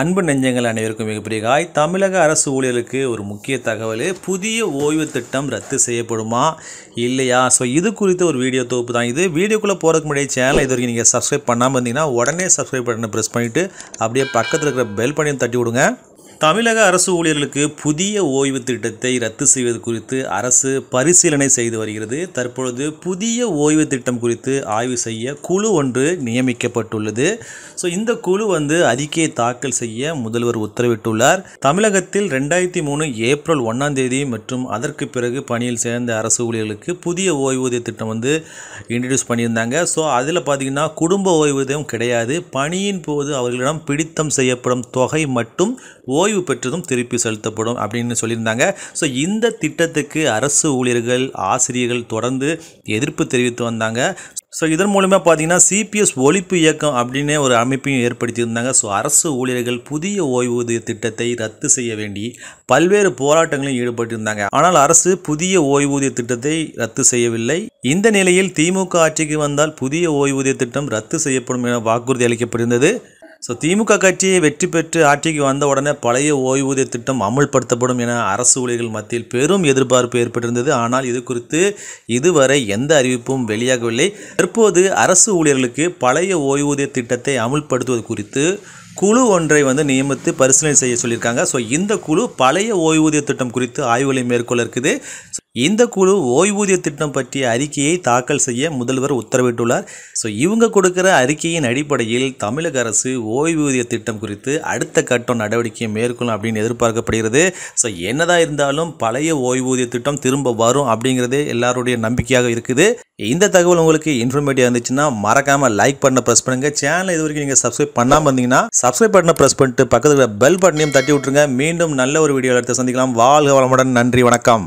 அன்பு நெஞ்சங்கள் அனைவருக்கும் மிகப்பெரிய காய் தமிழக அரசு ஊழியர்களுக்கு ஒரு முக்கிய தகவல் புதிய ஓய்வு திட்டம் ரத்து செய்யப்படுமா இல்லையா ஸோ இது குறித்த ஒரு வீடியோ தொகுப்பு தான் இது வீடியோக்குள்ளே போகிறதுக்கு முன்னாடி சேனல் இது வரைக்கும் நீங்கள் சப்ஸ்கிரைப் பண்ணாமல் இருந்தீங்கன்னா உடனே சப்ஸ்கிரைப் பட்டனை ப்ரெஸ் பண்ணிவிட்டு அப்படியே பக்கத்தில் இருக்கிற பெல் பண்ணியும் தட்டி விடுங்க தமிழக அரசு ஊழியர்களுக்கு புதிய ஓய்வு திட்டத்தை ரத்து செய்வது குறித்து அரசு பரிசீலனை செய்து வருகிறது தற்பொழுது புதிய ஓய்வு திட்டம் குறித்து ஆய்வு செய்ய குழு ஒன்று நியமிக்கப்பட்டுள்ளது ஸோ இந்த குழு வந்து அறிக்கையை தாக்கல் செய்ய முதல்வர் உத்தரவிட்டுள்ளார் தமிழகத்தில் ரெண்டாயிரத்தி மூணு ஏப்ரல் ஒன்றாம் தேதி மற்றும் அதற்கு பிறகு பணியில் சேர்ந்த அரசு ஊழியர்களுக்கு புதிய ஓய்வூதிய திட்டம் வந்து இன்ட்ரடியூஸ் பண்ணியிருந்தாங்க ஸோ அதில் பார்த்திங்கன்னா குடும்ப ஓய்வூதியம் கிடையாது பணியின் போது அவர்களிடம் பிடித்தம் செய்யப்படும் தொகை மட்டும் ஓய்வு ஓய்வு பெற்றதும் திருப்பி செலுத்தப்படும் அப்படின்னு சொல்லியிருந்தாங்க ஸோ இந்த திட்டத்துக்கு அரசு ஊழியர்கள் ஆசிரியர்கள் தொடர்ந்து எதிர்ப்பு தெரிவித்து வந்தாங்க ஸோ இதன் மூலிமா பார்த்தீங்கன்னா சிபிஎஸ் ஒழிப்பு இயக்கம் அப்படின்னே ஒரு அமைப்பையும் ஏற்படுத்தியிருந்தாங்க ஸோ அரசு ஊழியர்கள் புதிய ஓய்வூதிய திட்டத்தை ரத்து செய்ய வேண்டி பல்வேறு போராட்டங்களில் ஈடுபட்டிருந்தாங்க ஆனால் அரசு புதிய ஓய்வூதிய திட்டத்தை ரத்து செய்யவில்லை இந்த நிலையில் திமுக ஆட்சிக்கு வந்தால் புதிய ஓய்வூதிய திட்டம் ரத்து செய்யப்படும் என வாக்குறுதி அளிக்கப்பட்டிருந்தது ஸோ திமுக கட்சி வெற்றி பெற்று ஆட்சிக்கு வந்த உடனே பழைய ஓய்வூதிய திட்டம் அமல்படுத்தப்படும் என அரசு ஊழியர்கள் மத்தியில் பெரும் எதிர்பார்ப்பு ஏற்பட்டிருந்தது ஆனால் இது குறித்து இதுவரை எந்த அறிவிப்பும் வெளியாகவில்லை தற்போது அரசு ஊழியர்களுக்கு பழைய ஓய்வூதிய திட்டத்தை அமுல்படுத்துவது குறித்து குழு ஒன்றை வந்து நியமித்து பரிசீலனை செய்ய சொல்லியிருக்காங்க ஸோ இந்த குழு பழைய ஓய்வூதிய திட்டம் குறித்து ஆய்வுகளை மேற்கொள்ள இருக்குது இந்த குழு ஓய்வூதிய திட்டம் பற்றிய அறிக்கையை தாக்கல் செய்ய முதல்வர் உத்தரவிட்டுள்ளார் ஸோ இவங்க கொடுக்குற அறிக்கையின் அடிப்படையில் தமிழக அரசு ஓய்வூதிய திட்டம் குறித்து அடுத்த கட்டம் நடவடிக்கை மேற்கொள்ளும் அப்படின்னு எதிர்பார்க்கப்படுகிறது ஸோ என்னதான் இருந்தாலும் பழைய ஓய்வூதிய திட்டம் திரும்ப வரும் அப்படிங்கிறது எல்லாருடைய நம்பிக்கையாக இருக்குது இந்த தகவல் உங்களுக்கு இன்ஃபர்மேட்டிவ் இருந்துச்சுன்னா மறக்காமல் லைக் பண்ண ப்ரெஸ் பண்ணுங்க சேனல் இது வரைக்கும் நீங்கள் சப்ஸ்கிரைப் பண்ணாமல் இருந்தீங்கன்னா சப்ஸ்கிரைப் பட்டனை ப்ரெஸ் பண்ணிட்டு பக்கத்தில் பெல் பட்டனையும் தட்டி விட்டுருங்க மீண்டும் நல்ல ஒரு வீடியோ எடுத்து சந்திக்கலாம் வாழ்க வளமுடன் நன்றி வணக்கம்